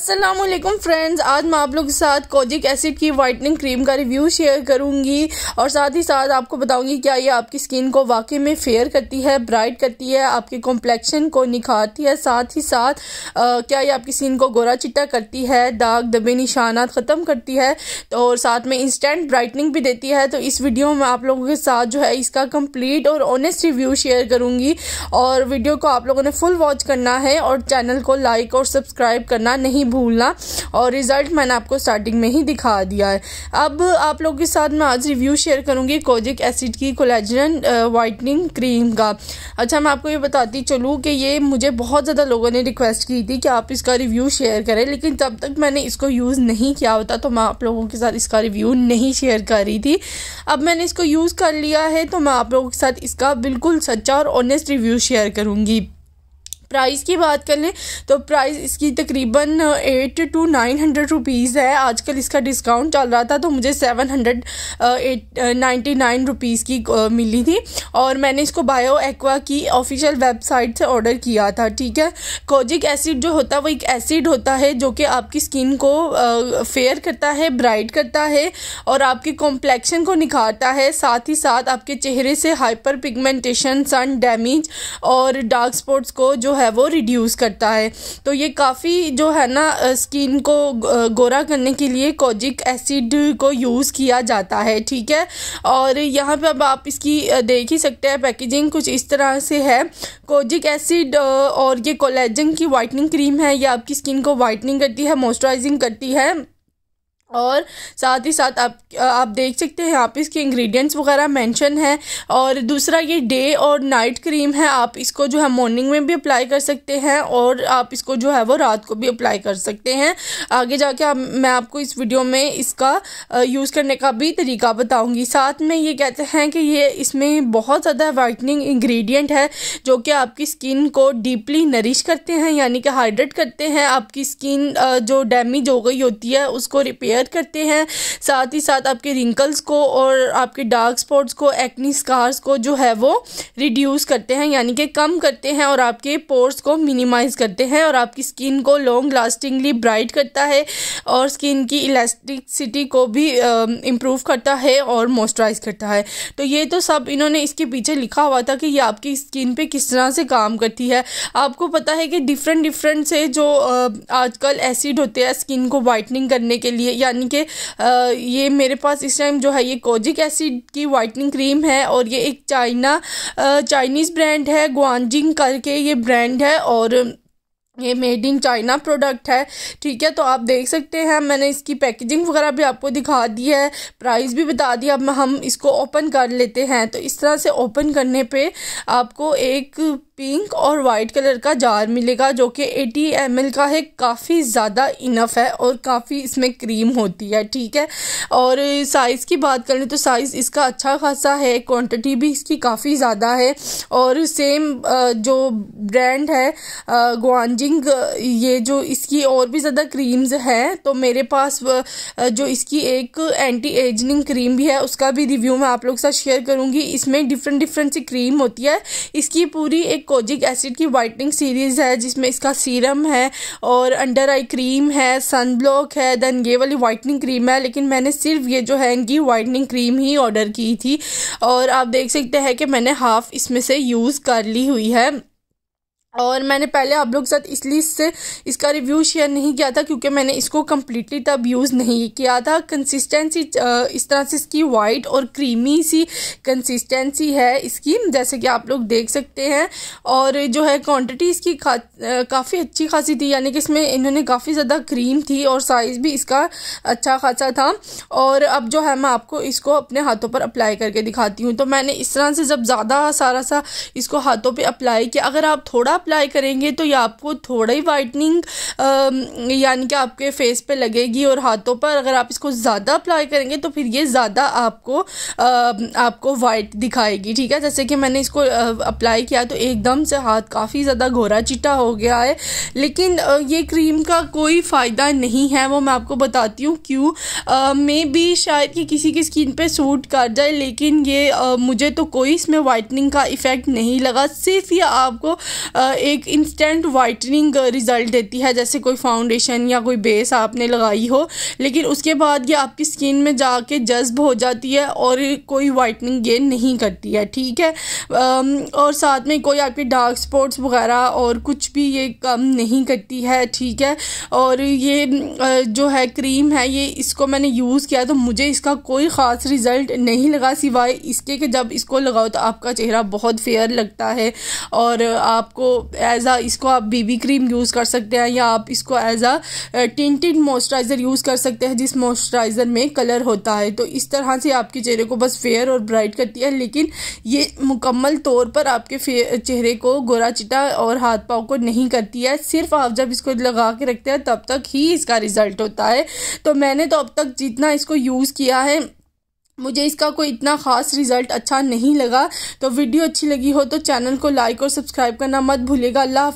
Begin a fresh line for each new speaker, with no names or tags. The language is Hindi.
असलम फ्रेंड्स आज मैं आप लोगों के साथ कोजिक एसिड की वाइटनिंग क्रीम का रिव्यू शेयर करूंगी और साथ ही साथ आपको बताऊंगी क्या ये आपकी स्किन को वाकई में फेयर करती है ब्राइट करती है आपके कॉम्प्लेक्शन को निखारती है साथ ही साथ आ, क्या ये आपकी स्किन को गोरा चिट्टा करती है दाग दबे निशाना ख़त्म करती है तो और साथ में इंस्टेंट ब्राइटनिंग भी देती है तो इस वीडियो में आप लोगों के साथ जो है इसका कम्प्लीट और ऑनेस्ट रिव्यू शेयर करूँगी और वीडियो को आप लोगों ने फुल वॉच करना है और चैनल को लाइक और सब्सक्राइब करना नहीं भूलना और रिज़ल्ट मैंने आपको स्टार्टिंग में ही दिखा दिया है अब आप लोगों के साथ मैं आज रिव्यू शेयर करूँगी कोजिक एसिड की कोलेजन वाइटनिंग क्रीम का अच्छा मैं आपको ये बताती चलूँ कि ये मुझे बहुत ज़्यादा लोगों ने रिक्वेस्ट की थी कि आप इसका रिव्यू शेयर करें लेकिन तब तक मैंने इसको यूज़ नहीं किया होता तो मैं आप लोगों के साथ इसका रिव्यू नहीं शेयर कर रही थी अब मैंने इसको यूज़ कर लिया है तो मैं आप लोगों के साथ इसका बिल्कुल सच्चा और ऑनेस्ट रिव्यू शेयर करूँगी प्राइस की बात कर लें तो प्राइस इसकी तकरीबन eight to nine hundred rupees है आजकल इसका डिस्काउंट चल रहा था तो मुझे seven hundred eight ninety nine rupees की मिली थी और मैंने इसको बायो एक्वा की ऑफिशियल वेबसाइट से ऑर्डर किया था ठीक है कोजिक एसिड जो होता है वो एक एसिड होता है जो कि आपकी स्किन को फेयर करता है ब्राइट करता है और आपके कॉम्प्लेक्शन को निखारता है साथ ही साथ आपके चेहरे से हाइपर पिगमेंटेशन सन डैमेज और डार्क स्पॉट्स को जो है वो रिड्यूस करता है तो ये काफ़ी जो है ना स्किन को गोरा करने के लिए कोजिक एसिड को यूज़ किया जाता है ठीक है और यहाँ पे अब आप इसकी देख ही सकते हैं पैकेजिंग कुछ इस तरह से है कोजिक एसिड और ये कोलेजन की वाइटनिंग क्रीम है ये आपकी स्किन को वाइटनिंग करती है मॉइस्चराइजिंग करती है और साथ ही साथ आप आप देख सकते हैं यहाँ पे इसके इंग्रेडिएंट्स वगैरह मेंशन हैं और दूसरा ये डे और नाइट क्रीम है आप इसको जो है मॉर्निंग में भी अप्लाई कर सकते हैं और आप इसको जो है वो रात को भी अप्लाई कर सकते हैं आगे जाके आप मैं आपको इस वीडियो में इसका यूज़ करने का भी तरीका बताऊँगी साथ में ये कहते हैं कि ये इसमें बहुत ज़्यादा वाइटनिंग इन्ग्रीडियंट है जो कि आपकी स्किन को डीपली नरिश करते हैं यानी कि हाइड्रेट करते हैं आपकी स्किन जो डैमेज हो गई होती है उसको रिपेयर क्लियर करते हैं साथ ही साथ आपके रिंकल्स को और आपके डार्क स्पॉट्स को एक्नी स्कार्स को जो है वो रिड्यूस करते हैं यानी कि कम करते हैं और आपके पोर्स को मिनिमाइज़ करते हैं और आपकी स्किन को लॉन्ग लास्टिंगली ब्राइट करता है और स्किन की इलास्टिकसिटी को भी इम्प्रूव करता है और मॉइस्चराइज करता है तो ये तो सब इन्होंने इसके पीछे लिखा हुआ था कि ये आपकी स्किन पे किस तरह से काम करती है आपको पता है कि डिफरेंट डिफरेंट से जो आजकल एसिड होते हैं स्किन को वाइटनिंग करने के लिए या यानी कि ये मेरे पास इस टाइम जो है ये कोजिक एसिड की वाइटनिंग क्रीम है और ये एक चाइना चाइनीज़ ब्रांड है ग्वानजिंग करके ये ब्रांड है और ये मेड इन चाइना प्रोडक्ट है ठीक है तो आप देख सकते हैं मैंने इसकी पैकेजिंग वगैरह भी आपको दिखा दी है प्राइस भी बता दी अब हम इसको ओपन कर लेते हैं तो इस तरह से ओपन करने पे आपको एक पिंक और वाइट कलर का जार मिलेगा जो कि 80 एम का है काफ़ी ज़्यादा इनफ है और काफ़ी इसमें क्रीम होती है ठीक है और साइज़ की बात करें तो साइज़ इसका अच्छा खासा है क्वांटिटी भी इसकी काफ़ी ज़्यादा है और सेम जो ब्रांड है गुआनजी थिंक uh, ये जो इसकी और भी ज़्यादा क्रीम्स हैं तो मेरे पास uh, uh, जो इसकी एक एंटी एजनिंग क्रीम भी है उसका भी रिव्यू मैं आप लोग के साथ शेयर करूँगी इसमें डिफरेंट डिफरेंट सी क्रीम होती है इसकी पूरी एक कोजिक एसिड की वाइटनिंग सीरीज़ है जिसमें इसका सीरम है और अंडर आई क्रीम है सन ब्लॉक है देन ये वाली वाइटनिंग क्रीम है लेकिन मैंने सिर्फ ये जो है इनकी वाइटनिंग क्रीम ही ऑर्डर की थी और आप देख सकते हैं कि मैंने हाफ़ इसमें से यूज़ कर ली हुई है और मैंने पहले आप लोग के साथ इसलिए इससे इसका रिव्यू शेयर नहीं किया था क्योंकि मैंने इसको कम्प्लीटली तब यूज़ नहीं किया था कंसिस्टेंसी इस तरह से इसकी वाइट और क्रीमी सी कंसिस्टेंसी है इसकी जैसे कि आप लोग देख सकते हैं और जो है क्वांटिटी इसकी खा काफ़ी अच्छी खासी थी यानी कि इसमें इन्होंने काफ़ी ज़्यादा क्रीम थी और साइज़ भी इसका अच्छा खासा था और अब जो है मैं आपको इसको अपने हाथों पर अप्लाई करके दिखाती हूँ तो मैंने इस तरह से जब ज़्यादा सारा सा इसको हाथों पर अप्लाई किया अगर आप थोड़ा अप्लाई करेंगे तो ये आपको थोड़ा ही वाइटनिंग यानी कि आपके फेस पे लगेगी और हाथों पर अगर आप इसको ज़्यादा अप्लाई करेंगे तो फिर ये ज़्यादा आपको आ, आपको वाइट दिखाएगी ठीक है जैसे कि मैंने इसको अप्लाई किया तो एकदम से हाथ काफ़ी ज़्यादा घोरा चिटा हो गया है लेकिन ये क्रीम का कोई फ़ायदा नहीं है वो मैं आपको बताती हूँ क्यों मे भी शायद कि किसी की स्किन पर सूट कर जाए लेकिन ये आ, मुझे तो कोई इसमें वाइटनिंग का इफ़ेक्ट नहीं लगा सिर्फ ये आपको आ, एक इंस्टेंट वाइटनिंग रिज़ल्ट देती है जैसे कोई फाउंडेशन या कोई बेस आपने लगाई हो लेकिन उसके बाद ये आपकी स्किन में जाके जज्ब हो जाती है और कोई वाइटनिंग गेन नहीं करती है ठीक है um, और साथ में कोई आपके डार्क स्पॉट्स वगैरह और कुछ भी ये कम नहीं करती है ठीक है और ये uh, जो है क्रीम है ये इसको मैंने यूज़ किया तो मुझे इसका कोई ख़ास रिज़ल्ट नहीं लगा सिवाय इसके कि जब इसको लगाओ तो आपका चेहरा बहुत फेयर लगता है और आपको एज आ इसको आप बीबी क्रीम यूज़ कर सकते हैं या आप इसको as a tinted moisturiser use कर सकते हैं जिस मॉइस्चराइज़र में कलर होता है तो इस तरह से आपके चेहरे को बस फेयर और ब्राइट करती है लेकिन ये मुकम्मल तौर पर आपके चेहरे को गोरा चिटा और हाथ पाँव को नहीं करती है सिर्फ आप जब इसको लगा के रखते हैं तब तक ही इसका रिज़ल्ट होता है तो मैंने तो अब तक जितना इसको यूज़ किया है मुझे इसका कोई इतना ख़ास रिज़ल्ट अच्छा नहीं लगा तो वीडियो अच्छी लगी हो तो चैनल को लाइक और सब्सक्राइब करना मत भूलिएगा अल्लाह